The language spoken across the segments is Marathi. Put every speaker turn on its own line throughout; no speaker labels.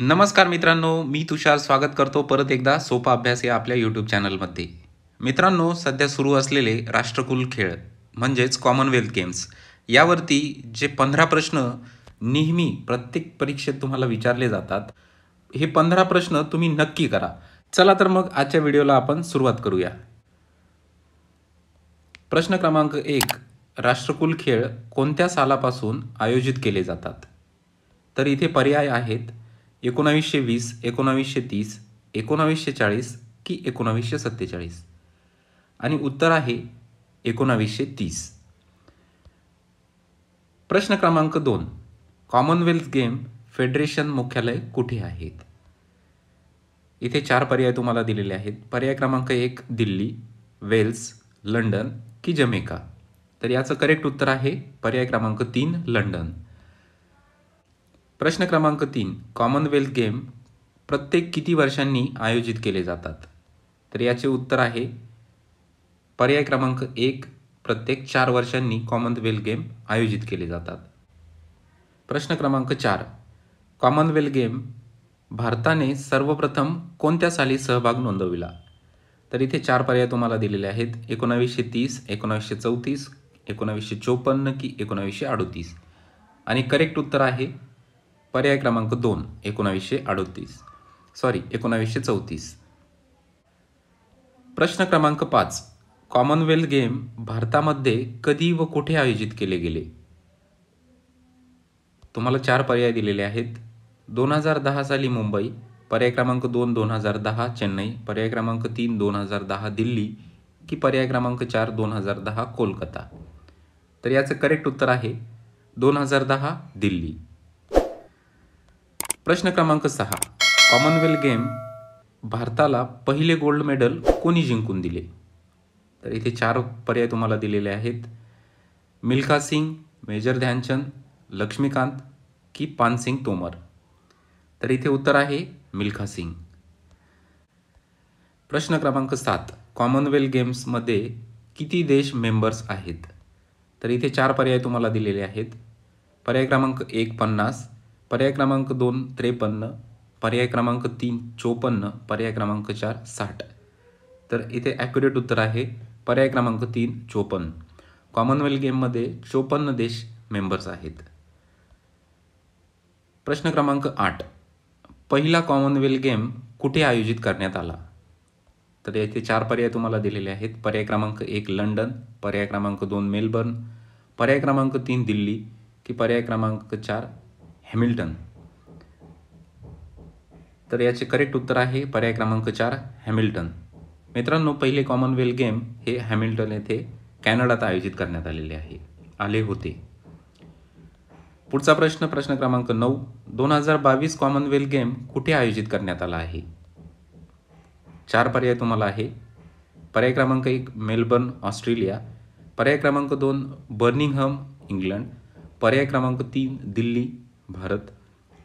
नमस्कार मित्रांनो मी तुषार स्वागत करतो परत एकदा सोपा अभ्यास या आपल्या यूट्यूब चॅनलमध्ये मित्रांनो सध्या सुरू असलेले राष्ट्रकुल खेळ म्हणजेच कॉमनवेल्थ गेम्स यावरती जे पंधरा प्रश्न नेहमी प्रत्येक परीक्षेत तुम्हाला विचारले जातात हे पंधरा प्रश्न तुम्ही नक्की करा चला तर मग आजच्या व्हिडिओला आपण सुरुवात करूया प्रश्न क्रमांक एक राष्ट्रकुल खेळ कोणत्या सालापासून आयोजित केले जातात तर इथे पर्याय आहेत एकोणावीसशे वीस एकोणावीसशे तीस एकोणावीसशे चाळीस की एकोणावीसशे सत्तेचाळीस आणि उत्तर आहे एकोणावीसशे तीस प्रश्न क्रमांक दोन कॉमनवेल्थ गेम फेडरेशन मुख्यालय कुठे आहेत इथे चार पर्याय तुम्हाला दिलेले आहेत पर्याय क्रमांक एक दिल्ली वेल्स लंडन की जमेका तर याचं करेक्ट उत्तर आहे पर्याय क्रमांक तीन लंडन प्रश्न क्रमांक तीन कॉमनवेल्थ गेम प्रत्येक किती वर्षांनी आयोजित केले जातात तर याचे उत्तर आहे पर्याय क्रमांक एक प्रत्येक चार वर्षांनी कॉमनवेल्थ गेम आयोजित केले जातात प्रश्न क्रमांक चार कॉमनवेल्थ गेम भारताने सर्वप्रथम कोणत्या साली सहभाग नोंदविला तर इथे चार पर्याय तुम्हाला दिलेले आहेत एकोणावीसशे तीस एकोणावीसशे चौतीस एकोणावीसशे चोपन्न की एकोणावीसशे अडोतीस आणि करेक्ट उत्तर आहे पर्याय क्रमांक दोन एकोणावीसशे अडोतीस सॉरी एकोणावीसशे चौतीस प्रश्न क्रमांक पाच कॉमनवेल्थ गेम भारतामध्ये कधी व कुठे आयोजित केले गेले तुम्हाला चार पर्याय दिलेले आहेत दोन हजार दहा साली मुंबई पर्याय क्रमांक दोन दोन हजार दहा चेन्नई पर्याय क्रमांक तीन दोन हजार दहा दिल्ली की पर्याय क्रमांक चार दोन हजार दहा कोलकाता तर याचं करेक्ट उत्तर आहे दोन हजार दहा दिल्ली प्रश्न क्रमांक सहा कॉमनवेल्थ गेम भारताला पहिले गोल्ड मेडल कोणी जिंकून दिले तर इथे चार पर्याय तुम्हाला दिलेले आहेत मिल्खा सिंग मेजर ध्यानचंद लक्ष्मीकांत की पानसिंग तोमर तर इथे उत्तर आहे मिल्खा सिंग प्रश्न क्रमांक सात कॉमनवेल्थ गेम्समध्ये किती देश मेंबर्स आहेत तर इथे चार पर्याय तुम्हाला दिलेले आहेत पर्याय क्रमांक एक पन्नास पर्याय क्रमांक दोन त्रेपन्न पर्याय क्रमांक तीन चोपन्न पर्याय क्रमांक चार साठ तर इथे ॲक्युरेट उत्तर आहे पर्याय क्रमांक तीन चोपन्न कॉमनवेल्थ गेममध्ये चोपन्न देश मेंबर्स आहेत प्रश्न क्रमांक आठ पहिला कॉमनवेल्थ गेम कुठे आयोजित करण्यात आला तर येथे चार पर्याय तुम्हाला दिलेले आहेत पर्याय क्रमांक एक लंडन पर्याय क्रमांक दोन मेलबर्न पर्याय क्रमांक तीन दिल्ली की पर्याय क्रमांक चार हॅमिल्टन तर याचे करेक्ट उत्तर आहे पर्याय क्रमांक चार हॅमिल्टन मित्रांनो पहिले कॉमनवेल्थ गेम हे हॅमिल्टन येथे कॅनडात आयोजित करण्यात आलेले आहे आले होते पुढचा प्रश्न प्रश्न क्रमांक नऊ दोन हजार बावीस कॉमनवेल्थ गेम कुठे आयोजित करण्यात आला आहे चार पर्याय तुम्हाला आहे पर्याय क्रमांक एक मेलबर्न ऑस्ट्रेलिया पर्याय क्रमांक दोन बर्निंगहम इंग्लंड पर्याय क्रमांक तीन दिल्ली भारत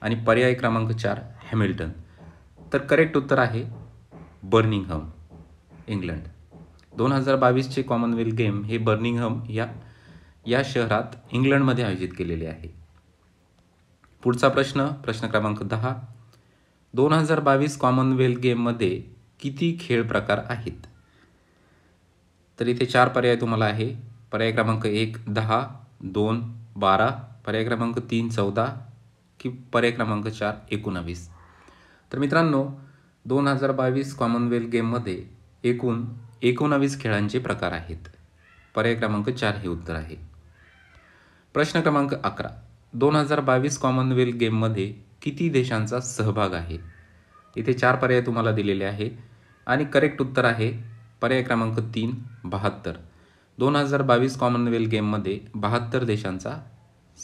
आणि पर्याय क्रमांक चार हॅमिल्टन तर करेक्ट उत्तर आहे बर्निंगहम इंग्लंड दोन हजार बावीसचे कॉमनवेल्थ गेम हे बर्निंगहम या या शहरात इंग्लंडमध्ये आयोजित केलेले आहे पुढचा प्रश्न प्रश्न क्रमांक दहा दोन हजार बावीस कॉमनवेल्थ गेममध्ये किती खेळ प्रकार आहेत तर इथे चार पर्याय तुम्हाला आहे पर्याय क्रमांक एक दहा दोन बारा पर्याय क्रमांक तीन चौदा की पर्याय क्रमांक चार एकोणावीस तर मित्रांनो दोन हजार बावीस कॉमनवेल्थ गेममध्ये एकूण एकोणावीस खेळांचे प्रकार आहेत पर्याय क्रमांक चार हे उत्तर आहे प्रश्न क्रमांक अकरा दोन हजार बावीस कॉमनवेल्थ गेममध्ये किती देशांचा सहभाग आहे इथे चार पर्याय तुम्हाला दिलेले आहे आणि करेक्ट उत्तर आहे पर्याय क्रमांक तीन बहात्तर दोन हजार बावीस कॉमनवेल्थ गेममध्ये बहात्तर देशांचा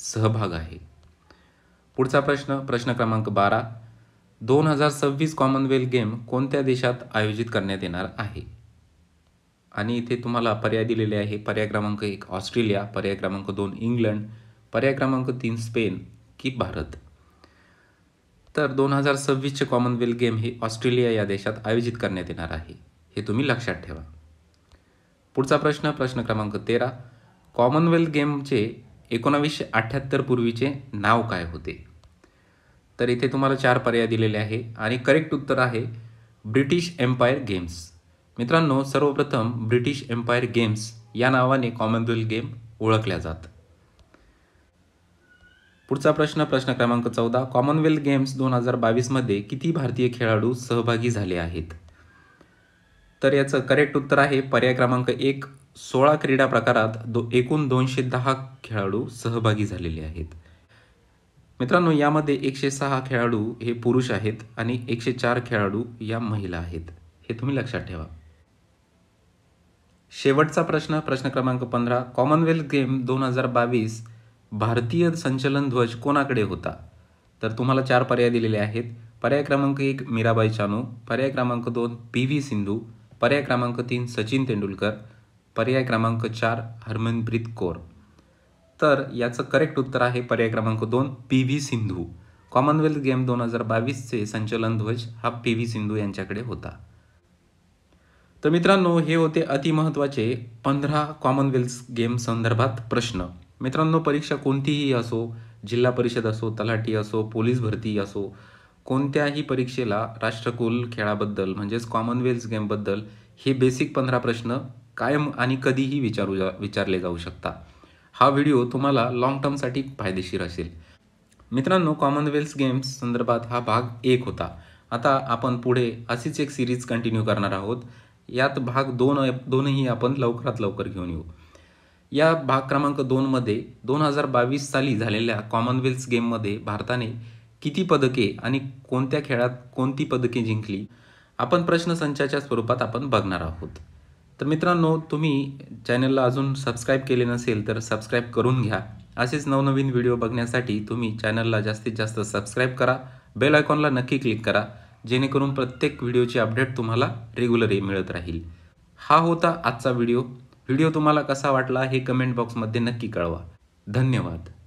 सहभाग आहे पुढचा प्रश्न प्रश्न क्रमांक बारा दोन हजार सव्वीस कॉमनवेल्थ गेम कोणत्या देशात आयोजित करण्यात येणार आहे आणि इथे तुम्हाला पर्याय दिलेले आहे पर्याय क्रमांक एक ऑस्ट्रेलिया पर्याय क्रमांक दोन इंग्लंड पर्याय क्रमांक तीन स्पेन की भारत तर दोन हजार सव्वीसचे कॉमनवेल्थ गेम हे ऑस्ट्रेलिया या देशात आयोजित करण्यात येणार आहे हे तुम्ही लक्षात ठेवा पुढचा प्रश्न प्रश्न क्रमांक तेरा कॉमनवेल्थ गेमचे एकोणावीसशे अठ्ठ्याहत्तर पूर्वीचे नाव काय होते तर इथे तुम्हाला चार पर्याय दिलेले आहे आणि करेक्ट उत्तर आहे ब्रिटिश एम्पायर गेम्स मित्रांनो सर्वप्रथम ब्रिटिश एम्पायर गेम्स या नावाने कॉमनवेल्थ गेम ओळखल्या जात पुढचा प्रश्न प्रश्न क्रमांक चौदा कॉमनवेल्थ गेम्स दोन हजार बावीसमध्ये किती भारतीय खेळाडू सहभागी झाले आहेत तर याचं करेक्ट उत्तर आहे पर्याय क्रमांक एक सोळा क्रीडा प्रकारात दो एकूण दोनशे दहा खेळाडू सहभागी झालेले आहेत मित्रांनो यामध्ये एकशे सहा खेळाडू हे पुरुष आहेत आणि एकशे चार खेळाडू या महिला आहेत हे तुम्ही लक्षात ठेवा शेवटचा प्रश्न प्रश्न क्रमांक पंधरा कॉमनवेल्थ गेम दोन हजार बावीस भारतीय संचलन ध्वज कोणाकडे होता तर तुम्हाला चार पर्याय दिलेले आहेत पर्याय क्रमांक एक मीराबाई चानू पर्याय क्रमांक दोन पी व्ही सिंधू पर्याय क्रमांक तीन सचिन तेंडुलकर पर्याय क्रमांक चार हरमनप्रीत कौर तर याचं करेक्ट उत्तर आहे पर्याय क्रमांक दोन P V Sindhu commonwealth game दोन हजार बावीसचे संचलन ध्वज हा पी व्ही सिंधू यांच्याकडे होता तर मित्रांनो हे होते अतिमहत्त्वाचे पंधरा कॉमनवेल्थ गेम संदर्भात प्रश्न मित्रांनो परीक्षा कोणतीही असो जिल्हा परिषद असो तलाठी असो पोलीस भरती असो कोणत्याही परीक्षेला राष्ट्रकुल खेळाबद्दल म्हणजेच कॉमनवेल्थ गेमबद्दल हे बेसिक पंधरा प्रश्न कायम आणि कधीही विचारू जा विचारले जाऊ शकतात हा व्हिडिओ तुम्हाला लाँग टर्मसाठी फायदेशीर असेल मित्रांनो कॉमनवेल्थ गेम्स संदर्भात हा भाग एक होता आता आपण पुढे अशीच एक सिरीज कंटिन्यू करणार आहोत यात भाग दोन दोनही आपण लवकरात लवकर घेऊन येऊ या भाग क्रमांक दोनमध्ये दोन हजार बावीस साली झालेल्या कॉमनवेल्थ गेममध्ये भारताने किती पदके आणि कोणत्या खेळात कोणती पदके जिंकली आपण प्रश्न संचाच्या स्वरूपात आपण बघणार आहोत तर मित्रांनो तुम्ही चॅनलला अजून सबस्क्राईब केले नसेल तर सबस्क्राईब करून घ्या असेच नवनवीन व्हिडिओ बघण्यासाठी तुम्ही चॅनलला जास्तीत जास्त सबस्क्राईब करा बेल आयकॉनला नक्की क्लिक करा जेणेकरून प्रत्येक व्हिडिओची अपडेट तुम्हाला रेग्युलरही मिळत राहील हा होता आजचा व्हिडिओ व्हिडिओ तुम्हाला कसा वाटला हे कमेंट बॉक्समध्ये नक्की कळवा धन्यवाद